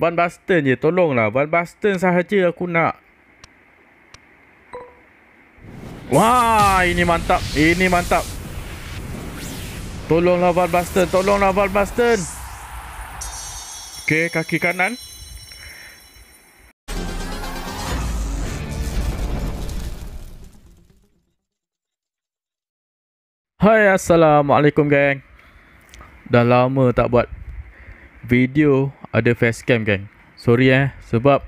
Van Basten je. Tolonglah. Van Basten sahaja aku nak. Wah, ini mantap. Ini mantap. Tolonglah Van Basten. Tolonglah Van Basten. Okay, kaki kanan. Hai, Assalamualaikum, gang. Dah lama tak buat video ada facecam geng. Sorry eh sebab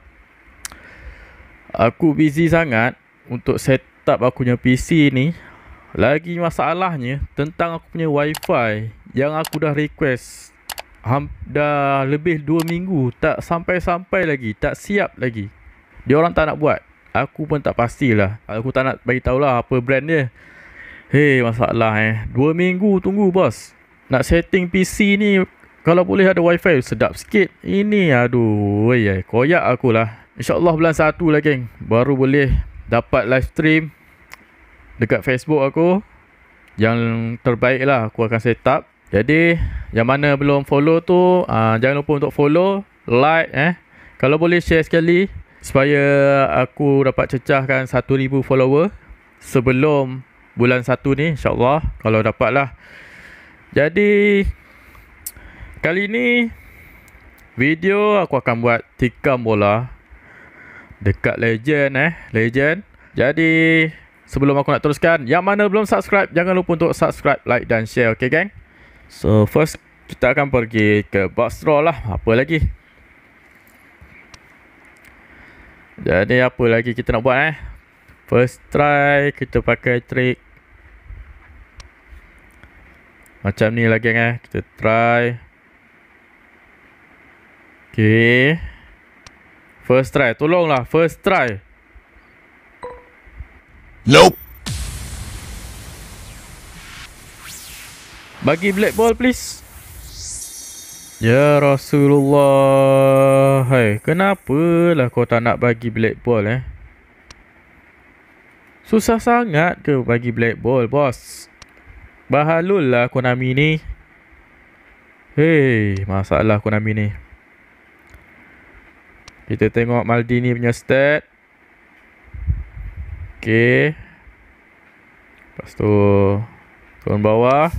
aku busy sangat untuk set up aku punya PC ni. Lagi masalahnya tentang aku punya wifi yang aku dah request dah lebih 2 minggu tak sampai-sampai lagi, tak siap lagi. Dia orang tak nak buat. Aku pun tak pastilah. Aku tak nak bagi tahulah apa brand dia. Hei masalah eh. 2 minggu tunggu bos. Nak setting PC ni kalau boleh ada wifi sedap sikit. Ini aduh. ya, koyak akulah. InsyaAllah bulan satu lah geng. Baru boleh dapat live stream. Dekat Facebook aku. Yang terbaik lah aku akan set up. Jadi yang mana belum follow tu. Uh, jangan lupa untuk follow. Like eh. Kalau boleh share sekali. Supaya aku dapat cecahkan 1000 follower. Sebelum bulan 1 ni insyaAllah. Kalau dapat lah. Jadi... Kali ni video aku akan buat tikam bola dekat legend eh, legend. Jadi sebelum aku nak teruskan, yang mana belum subscribe jangan lupa untuk subscribe, like dan share okey gang? So first kita akan pergi ke box draw lah, apa lagi? Jadi apa lagi kita nak buat eh? First try kita pakai trick. Macam ni lagi geng eh, kita try Okay First try, tolonglah first try Nope Bagi black ball please Ya Rasulullah Hai, kenapalah kau tak nak bagi black ball eh Susah sangat ke bagi black ball bos Bahalul lah Konami ni Hei, masalah Konami ni kita tengok Maldini punya stat. Okay. Lepas tu. Turun bawah.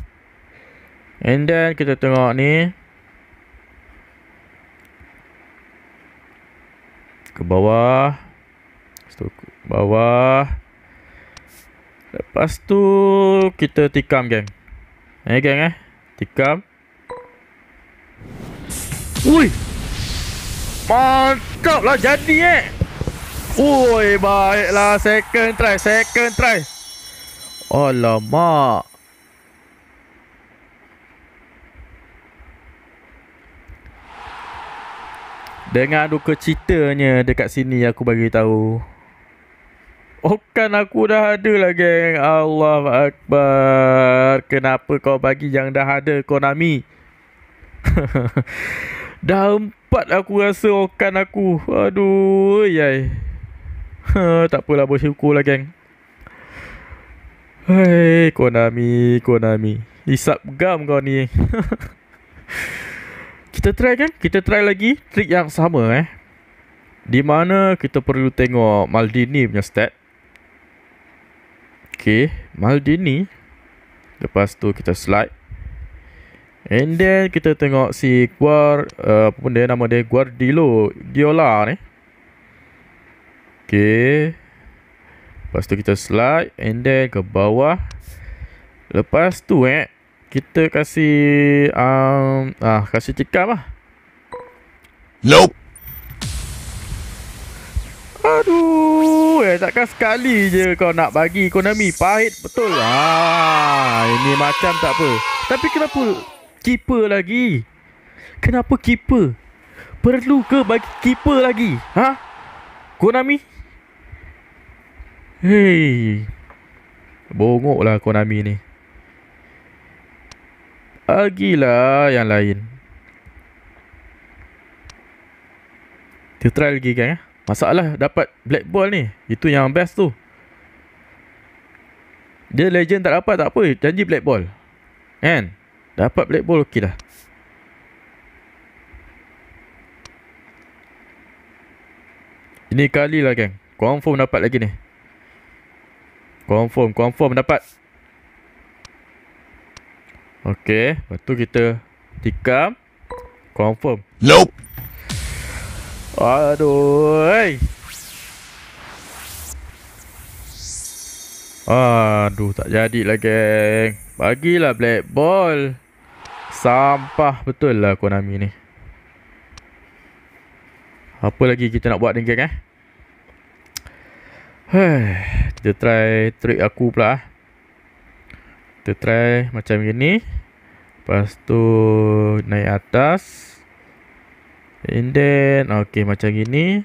And then kita tengok ni. Ke bawah. Lepas tu ke bawah. Lepas tu kita tikam Gang. Eh Gang eh. Tikam. Wuih. Mantap lah jadi eh Ui baiklah second try Second try Alamak Dengar duka ceritanya dekat sini aku bagi tahu. Oh kan aku dah ada lah geng. Allah Akbar. Kenapa kau bagi yang dah ada Konami? dah cepat aku rasa okan aku. Aduh, yai. Ha, tak apalah bos lah geng. Hei, Konami, Konami. Isap gam kau ni. kita try kan? Kita try lagi trik yang sama eh. Di mana kita perlu tengok Maldini punya stat. Okay, Maldini. Lepas tu kita slide. And then kita tengok si Guar uh, apa uh, dia nama dia Guardilo Diola ni. Okay. Lepas tu kita slide and then ke bawah. Lepas tu eh kita kasi um, ah kasi cekap lah. Nope. Aduh, eh, takkan sekali je kau nak bagi Konami pahit betul. lah. ini macam tak apa. Tapi kenapa keeper lagi? Kenapa keeper? Perlu ke bagi keeper lagi? Ha? Konami? Hei. Bongoklah Konami ni. Agilah yang lain. Dia try lagi kan? Ya? Masalah dapat black ball ni. Itu yang best tu. Dia legend tak dapat tak apa. Janji black ball. Kan? And... Dapat black ball okey dah. Ini kali lah geng. Confirm dapat lagi ni. Confirm, confirm dapat. Okay, lepas tu kita tikam. Confirm. Nope. Aduh. Aduh, tak jadi lah geng. Bagilah black ball. Sampah betul lah Konami ni Apa lagi kita nak buat dengan eh Hei, Kita try trick aku pula eh. Kita try macam gini Lepas tu naik atas And then Okay macam gini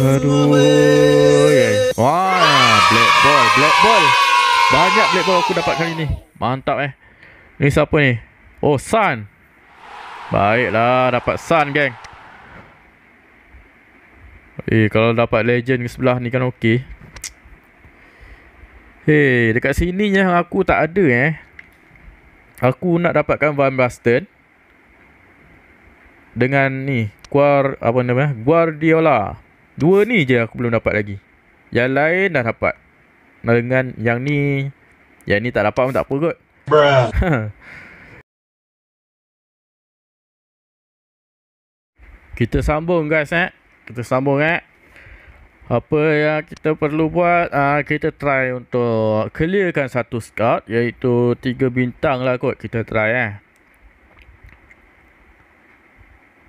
Aduh Wah, black ball, black ball. Banyak black ball aku dapat kali ni. Mantap eh. Ni siapa ni? Oh, Sun. Baiklah, dapat Sun, geng. Eh, kalau dapat legend ke sebelah ni kan okey. Hei, dekat sini yang aku tak ada eh. Aku nak dapatkan Van Basten. Dengan ni, Guar, apa namanya? Eh? Guardiola. Dua ni je aku belum dapat lagi. Yang lain dah dapat Dengan yang ni Yang ni tak dapat pun tak apa kot Kita sambung guys eh Kita sambung eh Apa yang kita perlu buat uh, Kita try untuk Clearkan satu scout Iaitu tiga bintang lah kot Kita try eh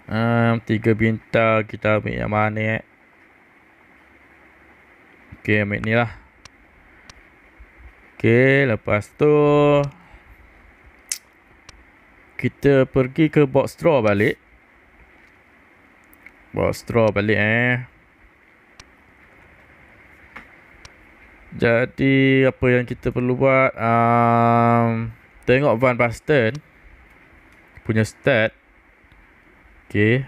Um, tiga bintang kita ambil yang mana eh Okey, ambil ni lah. Okey, lepas tu kita pergi ke box straw balik. Box straw balik eh. Jadi apa yang kita perlu buat um, Tengok Van Basten Punya stat Okay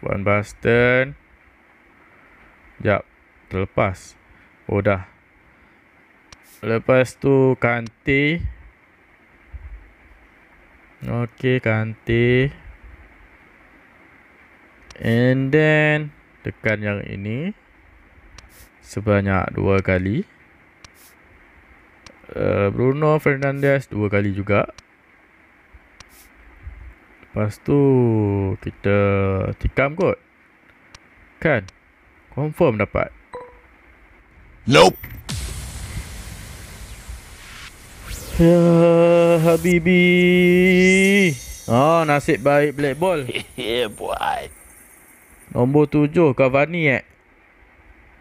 Van Basten Sekejap Terlepas Oh dah Lepas tu kanti Okay kanti And then Tekan yang ini Sebanyak dua kali eh, Bruno Fernandes dua kali juga Lepas tu kita tikam kot Kan Confirm dapat Nope. Ya, Habibi. Oh, nasib baik black ball. Yeah, boy. Nombor tujuh, Cavani eh.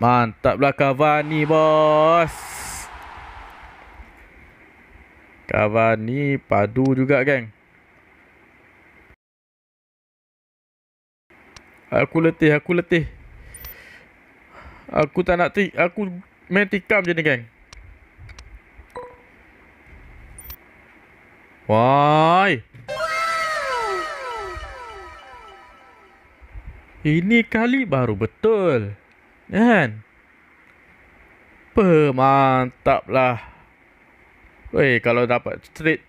Mantaplah Cavani, bos. Cavani padu juga, geng. Aku letih, aku letih. Aku tak nak tik. Aku main tikam je ni geng. Wah. Ini kali baru betul. Kan? Pemantap lah. Weh, kalau dapat straight.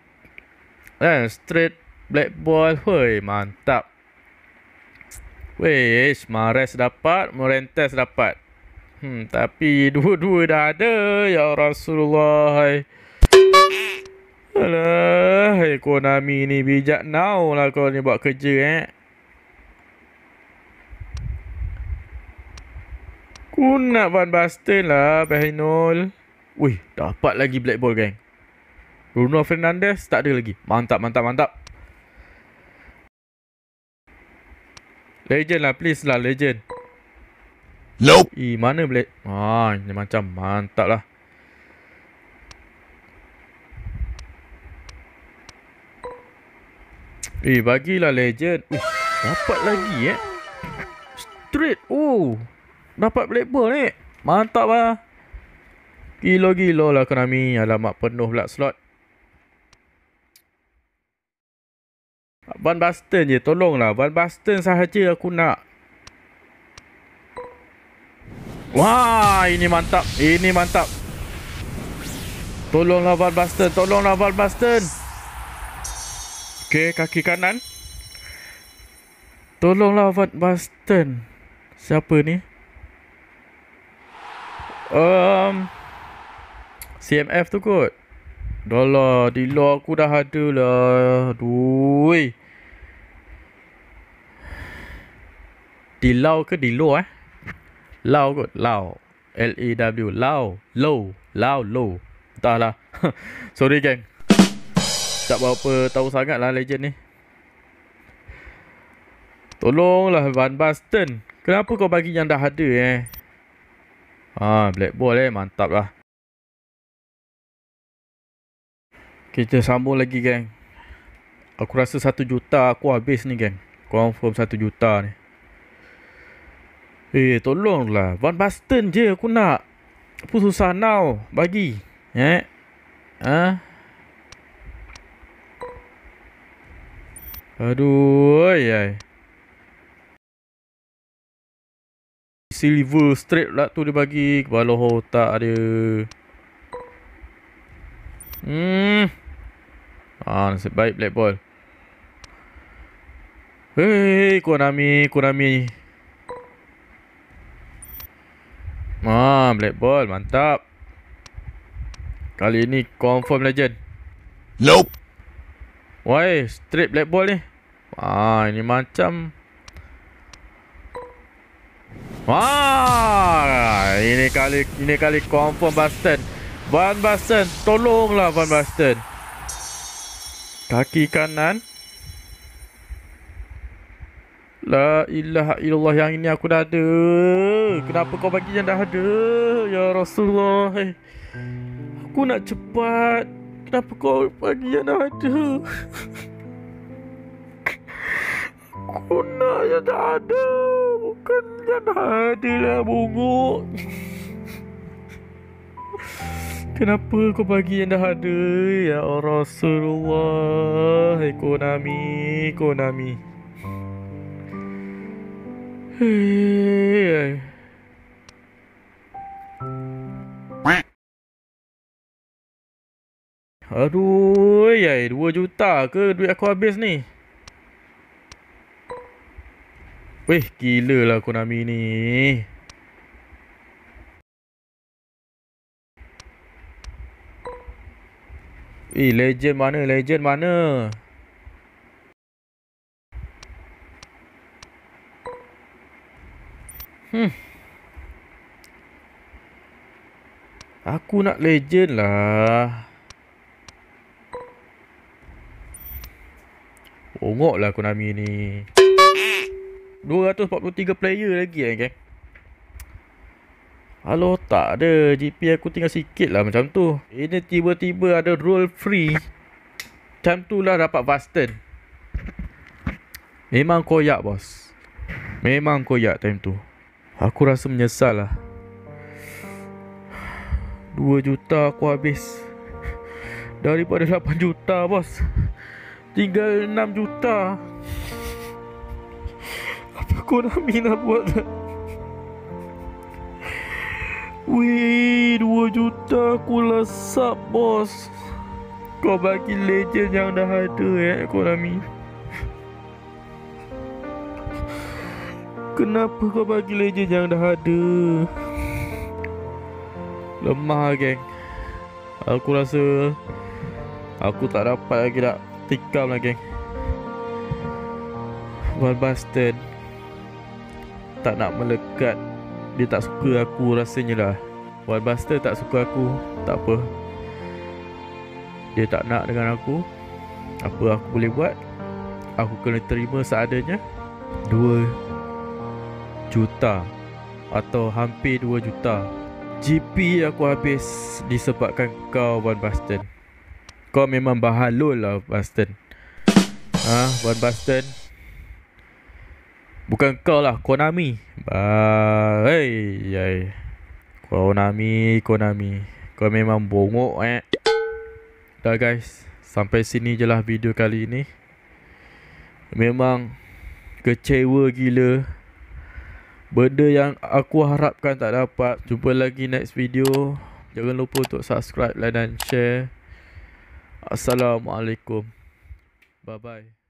Kan? Straight black ball. Weh, mantap. Weh, Mares dapat. Morentes dapat. Hmm, tapi dua-dua dah ada ya Rasulullah. Alah, ekonomi ni bijak now lah kau ni buat kerja eh. Ku nak Van Basten lah, Behinol. Wih, dapat lagi black ball gang. Bruno Fernandes tak ada lagi. Mantap, mantap, mantap. Legend lah, please lah, legend. Nope. Eh, mana boleh? Ah, ini macam mantap lah. Eh, bagilah legend. Uh, dapat lagi eh. Straight. Oh. Dapat black ball eh. Mantap lah. Gila-gila lah kami, Alamak, penuh pula slot. Van Basten je, tolonglah. Van Basten sahaja aku nak. Wah, ini mantap. Ini mantap. Tolonglah Val Baston. Tolonglah Val Baston. Okey, kaki kanan. Tolonglah Val Baston. Siapa ni? Um, CMF tu kot. Dah lah, di luar aku dah ada lah. Aduh. Di luar ke di luar eh? Lau kot, lau. L-E-W, lau. Low, lau, low. lah. Sorry, gang. Tak berapa tahu sangat lah legend ni. Tolonglah Van Basten. Kenapa kau bagi yang dah ada eh? Ah, black ball eh. Mantap lah. Kita sambung lagi, gang. Aku rasa satu juta aku habis ni, gang. Confirm satu juta ni. Eh tolonglah Van Basten je aku nak Apa susah now Bagi Eh Ha Aduh ay, ay. Silver straight lah tu dia bagi Kepala otak dia Hmm Ah, nasib baik black ball Hei, Konami, Konami Ah, black ball mantap. Kali ini confirm legend. Nope. Wah, straight black ball ni? Ah, ini macam Wah, ha, ini kali ini kali confirm Baston. Van Baston, tolonglah Van Baston. Kaki kanan. La ilaha illallah yang ini aku dah ada. Kenapa kau bagi yang dah ada? Ya Rasulullah. Hey. Eh. Aku nak cepat. Kenapa kau bagi yang dah ada? aku nak yang dah ada. Bukan yang dah ada lah bunguk. Kenapa kau bagi yang dah ada? Ya Rasulullah. Hey, Konami. Konami. Konami. Aduh, ya, 2 eh, juta ke duit aku habis ni? Weh, gila lah Konami ni. Eh, legend mana? Legend mana? Aku nak legend lah Ongok lah Konami ni 243 player lagi kan okay? Halo tak ada GP aku tinggal sikit lah macam tu Ini tiba-tiba ada roll free Macam tu lah dapat Vaston Memang koyak bos Memang koyak time tu Aku rasa menyesal lah 2 juta aku habis Daripada 8 juta bos Tinggal 6 juta Apa korang minat buat Wih, 2 juta aku lesap bos Kau bagi legend yang dah ada ya, eh korami Kenapa kau bagi legend yang dah ada Lemah geng Aku rasa Aku tak dapat lagi nak Tikam lagi. geng Van Basten Tak nak melekat Dia tak suka aku rasanya lah Van Basten tak suka aku Tak apa Dia tak nak dengan aku Apa aku boleh buat Aku kena terima seadanya 2 juta Atau hampir 2 juta GP aku habis disebabkan kau Van Basten Kau memang bahalul lah Basten Ah, ha, Van Basten Bukan kau lah Konami uh, Hei yai. Konami Konami Kau memang bongok eh Dah guys Sampai sini je lah video kali ni Memang Kecewa gila Benda yang aku harapkan tak dapat Jumpa lagi next video Jangan lupa untuk subscribe dan share Assalamualaikum Bye bye